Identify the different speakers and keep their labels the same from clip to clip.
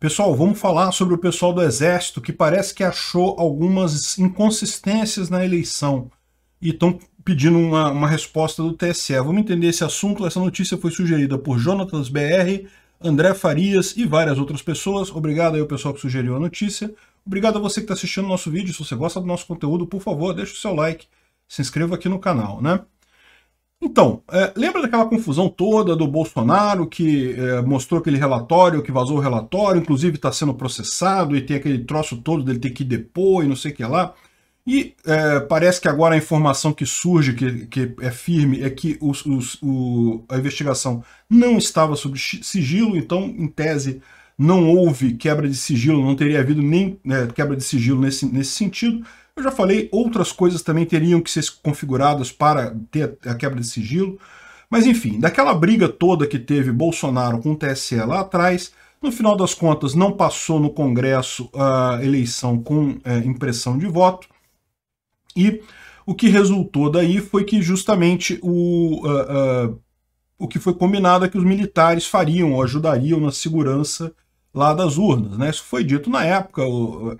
Speaker 1: Pessoal, vamos falar sobre o pessoal do Exército que parece que achou algumas inconsistências na eleição e estão pedindo uma, uma, resposta do TSE. Vamos entender esse assunto. Essa notícia foi sugerida por Jonatas BR, André Farias e várias outras pessoas. Obrigado aí ao pessoal que sugeriu a notícia. Obrigado a você que está assistindo o nosso vídeo. Se você gosta do nosso conteúdo, por favor, deixe o seu like, se inscreva aqui no canal, né? Então, é, lembra daquela confusão toda do Bolsonaro que é, mostrou aquele relatório, que vazou o relatório, inclusive está sendo processado e tem aquele troço todo dele ter que depor e não sei o que lá. E é, parece que agora a informação que surge, que, que é firme, é que os, os, o, a investigação não estava sob sigilo, então, em tese, não houve quebra de sigilo, não teria havido nem né, quebra de sigilo nesse, nesse sentido. Eu já falei, outras coisas também teriam que ser configuradas para ter a quebra de sigilo. Mas enfim, daquela briga toda que teve Bolsonaro com o TSE lá atrás, no final das contas não passou no Congresso a eleição com é, impressão de voto. E o que resultou daí foi que justamente o, uh, uh, o que foi combinado é que os militares fariam ou ajudariam na segurança lá das urnas. Né? Isso foi dito na época. uh,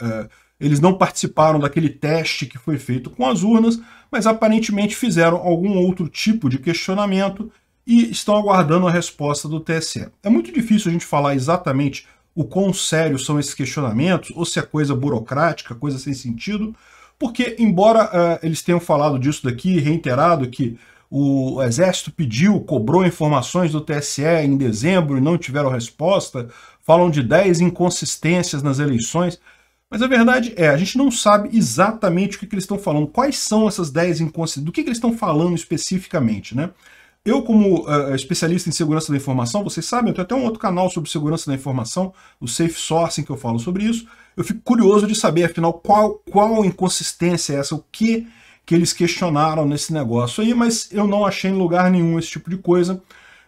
Speaker 1: eles não participaram daquele teste que foi feito com as urnas, mas aparentemente fizeram algum outro tipo de questionamento e estão aguardando a resposta do TSE. É muito difícil a gente falar exatamente o quão sérios são esses questionamentos, ou se é coisa burocrática, coisa sem sentido, porque, embora uh, eles tenham falado disso daqui, reiterado que o Exército pediu, cobrou informações do TSE em dezembro e não tiveram resposta, falam de 10 inconsistências nas eleições. Mas a verdade é, a gente não sabe exatamente o que, que eles estão falando, quais são essas 10 inconsistências, do que, que eles estão falando especificamente, né? Eu, como uh, especialista em segurança da informação, vocês sabem, eu tenho até um outro canal sobre segurança da informação, o Safe Sourcing, que eu falo sobre isso. Eu fico curioso de saber, afinal, qual, qual inconsistência é essa, o que, que eles questionaram nesse negócio aí, mas eu não achei em lugar nenhum esse tipo de coisa.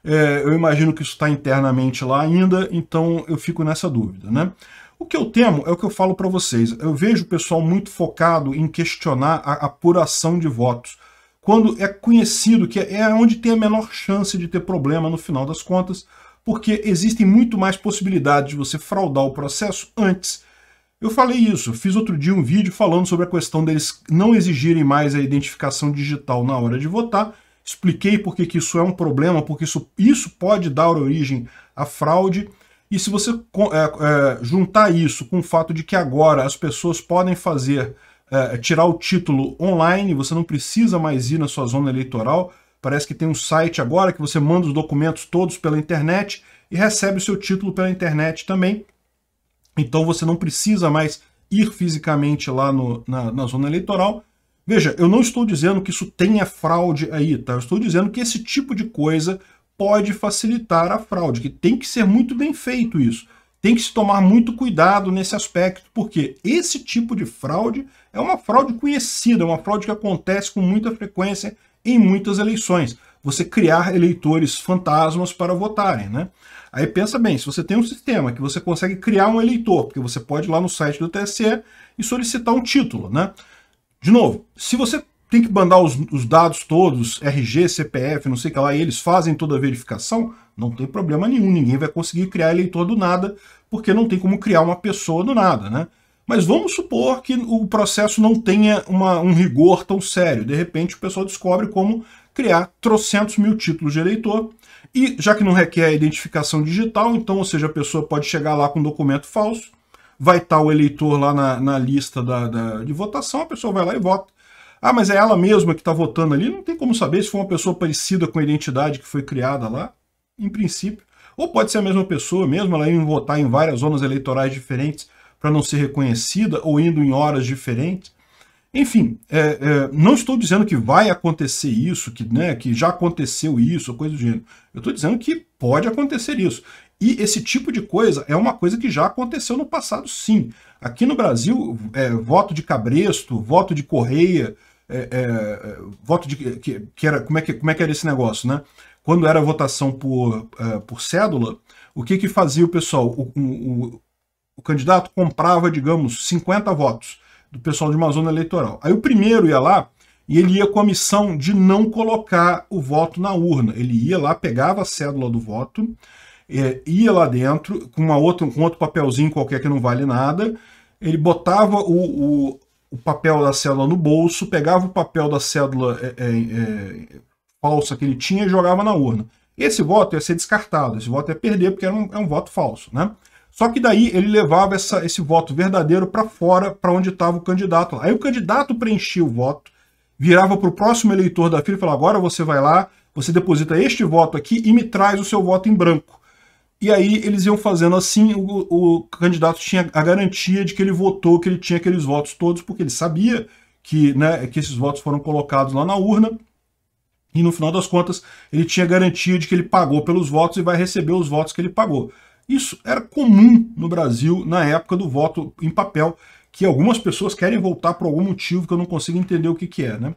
Speaker 1: É, eu imagino que isso está internamente lá ainda, então eu fico nessa dúvida, né? O que eu temo é o que eu falo para vocês. Eu vejo o pessoal muito focado em questionar a apuração de votos, quando é conhecido que é onde tem a menor chance de ter problema no final das contas, porque existem muito mais possibilidades de você fraudar o processo antes. Eu falei isso, fiz outro dia um vídeo falando sobre a questão deles não exigirem mais a identificação digital na hora de votar, expliquei por que isso é um problema, porque isso, isso pode dar origem à fraude, e se você é, é, juntar isso com o fato de que agora as pessoas podem fazer, é, é, tirar o título online, você não precisa mais ir na sua zona eleitoral, parece que tem um site agora que você manda os documentos todos pela internet e recebe o seu título pela internet também. Então você não precisa mais ir fisicamente lá no, na, na zona eleitoral. Veja, eu não estou dizendo que isso tenha fraude aí, tá? Eu estou dizendo que esse tipo de coisa pode facilitar a fraude, que tem que ser muito bem feito isso. Tem que se tomar muito cuidado nesse aspecto, porque esse tipo de fraude é uma fraude conhecida, é uma fraude que acontece com muita frequência em muitas eleições. Você criar eleitores fantasmas para votarem, né? Aí pensa bem, se você tem um sistema que você consegue criar um eleitor, porque você pode ir lá no site do TSE e solicitar um título, né? De novo, se você tem que mandar os, os dados todos, RG, CPF, não sei o que lá, e eles fazem toda a verificação, não tem problema nenhum, ninguém vai conseguir criar eleitor do nada, porque não tem como criar uma pessoa do nada, né? Mas vamos supor que o processo não tenha uma, um rigor tão sério. De repente, o pessoal descobre como criar trocentos mil títulos de eleitor. E já que não requer identificação digital, então, ou seja, a pessoa pode chegar lá com um documento falso, vai estar o eleitor lá na, na lista da, da, de votação, a pessoa vai lá e vota. Ah, mas é ela mesma que está votando ali? Não tem como saber se foi uma pessoa parecida com a identidade que foi criada lá, em princípio. Ou pode ser a mesma pessoa mesmo, ela indo votar em várias zonas eleitorais diferentes para não ser reconhecida, ou indo em horas diferentes. Enfim, é, é, não estou dizendo que vai acontecer isso, que, né, que já aconteceu isso, coisa do gênero. Eu estou dizendo que pode acontecer isso. E esse tipo de coisa é uma coisa que já aconteceu no passado, sim. Aqui no Brasil, é, voto de cabresto, voto de correia, é, é, é, voto de que, que, era como é que como é que era esse negócio, né? Quando era votação por é, por cédula, o que que fazia o pessoal? O, o, o candidato comprava, digamos, 50 votos do pessoal de uma zona eleitoral. Aí o primeiro ia lá e ele ia com a missão de não colocar o voto na urna. Ele ia lá, pegava a cédula do voto, é, ia lá dentro com, uma outra, com outro papelzinho qualquer que não vale nada, ele botava o, o o papel da cédula no bolso, pegava o papel da cédula é, é, é, falsa que ele tinha e jogava na urna. Esse voto ia ser descartado, esse voto ia perder porque era um, é um voto falso, né? Só que daí ele levava essa, esse voto verdadeiro para fora, para onde estava o candidato. Aí o candidato preenchia o voto, virava para o próximo eleitor da fila e falava: agora você vai lá, você deposita este voto aqui e me traz o seu voto em branco. E aí eles iam fazendo assim, o, o, candidato tinha a garantia de que ele votou, que ele tinha aqueles votos todos, porque ele sabia que, né, que esses votos foram colocados lá na urna, e no final das contas ele tinha garantia de que ele pagou pelos votos e vai receber os votos que ele pagou. Isso era comum no Brasil na época do voto em papel, que algumas pessoas querem voltar por algum motivo que eu não consigo entender o que, que é, né?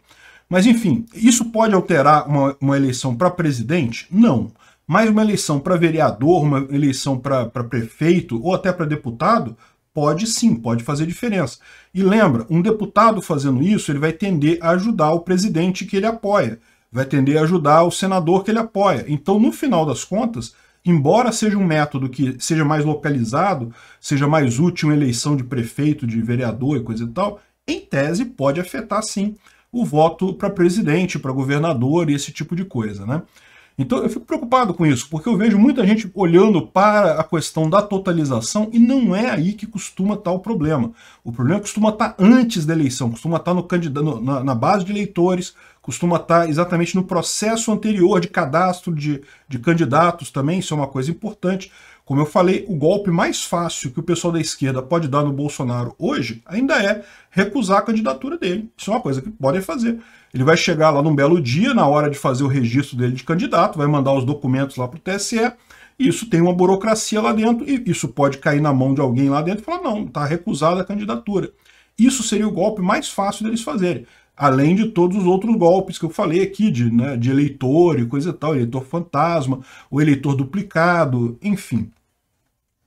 Speaker 1: Mas enfim, isso pode alterar uma, uma eleição para presidente? Não. Não. Mas uma eleição para vereador, uma eleição para prefeito ou até para deputado, pode sim, pode fazer diferença. E lembra, um deputado fazendo isso, ele vai tender a ajudar o presidente que ele apoia, vai tender a ajudar o senador que ele apoia. Então, no final das contas, embora seja um método que seja mais localizado, seja mais útil em eleição de prefeito, de vereador e coisa e tal, em tese pode afetar sim o voto para presidente, para governador e esse tipo de coisa, né? Então eu fico preocupado com isso, porque eu vejo muita gente olhando para a questão da totalização e não é aí que costuma estar o problema. O problema costuma estar antes da eleição, costuma estar no candidato, na, na base de eleitores, costuma estar exatamente no processo anterior de cadastro de, de candidatos também, isso é uma coisa importante. Como eu falei, o golpe mais fácil que o pessoal da esquerda pode dar no Bolsonaro hoje ainda é recusar a candidatura dele. Isso é uma coisa que podem fazer. Ele vai chegar lá num belo dia, na hora de fazer o registro dele de candidato, vai mandar os documentos lá para o TSE, e isso tem uma burocracia lá dentro, e isso pode cair na mão de alguém lá dentro e falar, não, está recusada a candidatura. Isso seria o golpe mais fácil deles fazerem. Além de todos os outros golpes que eu falei aqui, de, né, de eleitor e coisa e tal, eleitor fantasma, o eleitor duplicado, enfim.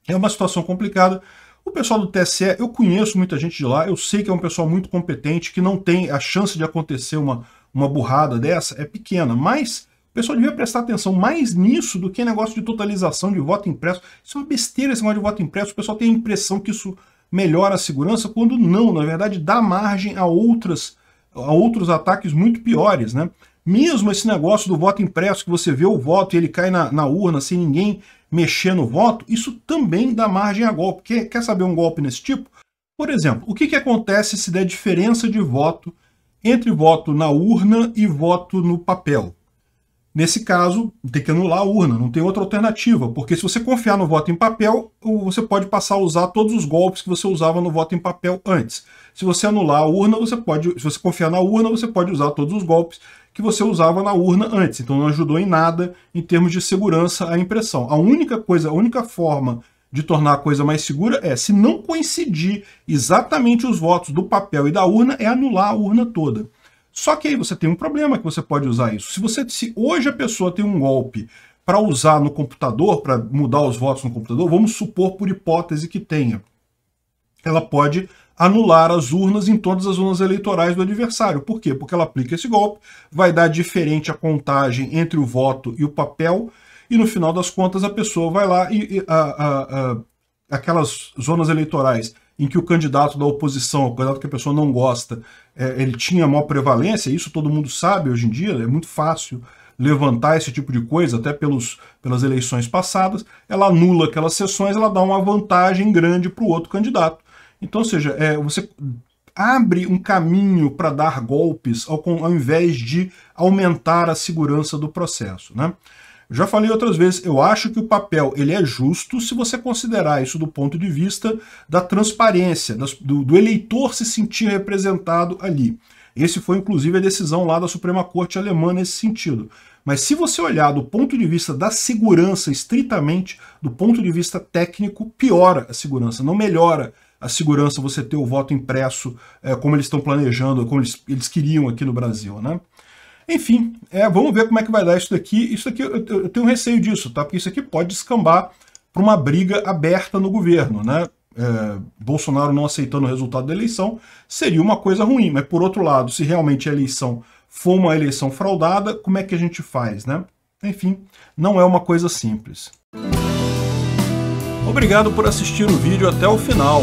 Speaker 1: É uma situação complicada. O pessoal do TSE, eu conheço muita gente de lá, eu sei que é um pessoal muito competente, que não tem a chance de acontecer uma, uma burrada dessa, é pequena, mas o pessoal devia prestar atenção mais nisso do que negócio de totalização de voto impresso. Isso é uma besteira esse negócio de voto impresso, o pessoal tem a impressão que isso melhora a segurança, quando não, na verdade dá margem a outras a outros ataques muito piores, né? Mesmo esse negócio do voto impresso, que você vê o voto e ele cai na, na urna sem ninguém mexer no voto, isso também dá margem a golpe. Quer, quer saber um golpe nesse tipo? Por exemplo, o que, que acontece se der diferença de voto entre voto na urna e voto no papel? Nesse caso, tem que anular a urna, não tem outra alternativa, porque se você confiar no voto em papel, você pode passar a usar todos os golpes que você usava no voto em papel antes. Se você anular a urna, você pode, se você confiar na urna, você pode usar todos os golpes que você usava na urna antes. Então não ajudou em nada em termos de segurança a impressão. A única coisa, a única forma de tornar a coisa mais segura é, se não coincidir exatamente os votos do papel e da urna, é anular a urna toda. Só que aí você tem um problema que você pode usar isso. Se você se hoje a pessoa tem um golpe para usar no computador, para mudar os votos no computador, vamos supor por hipótese que tenha. Ela pode anular as urnas em todas as urnas eleitorais do adversário. Por quê? Porque ela aplica esse golpe, vai dar diferente a contagem entre o voto e o papel, e no final das contas a pessoa vai lá e, e a, a, a, aquelas zonas eleitorais em que o candidato da oposição, o candidato que a pessoa não gosta, é, ele tinha maior prevalência, isso todo mundo sabe hoje em dia, é muito fácil levantar esse tipo de coisa, até pelos, pelas eleições passadas, ela anula aquelas sessões, ela dá uma vantagem grande para o outro candidato. Então, ou seja, é, você abre um caminho para dar golpes ao, ao invés de aumentar a segurança do processo. Né? Já falei outras vezes, eu acho que o papel ele é justo se você considerar isso do ponto de vista da transparência, do, do eleitor se sentir representado ali. Esse foi inclusive a decisão lá da Suprema Corte Alemã nesse sentido. Mas se você olhar do ponto de vista da segurança estritamente, do ponto de vista técnico, piora a segurança, não melhora a segurança você ter o voto impresso é, como eles estão planejando, como eles, eles queriam aqui no Brasil, né? Enfim, é, vamos ver como é que vai dar isso daqui. Isso aqui, eu, eu tenho receio disso, tá? Porque isso aqui pode descambar para uma briga aberta no governo, né? É, Bolsonaro não aceitando o resultado da eleição seria uma coisa ruim, mas por outro lado, se realmente a eleição for uma eleição fraudada, como é que a gente faz, né? Enfim, não é uma coisa simples. Obrigado por assistir o vídeo até o final.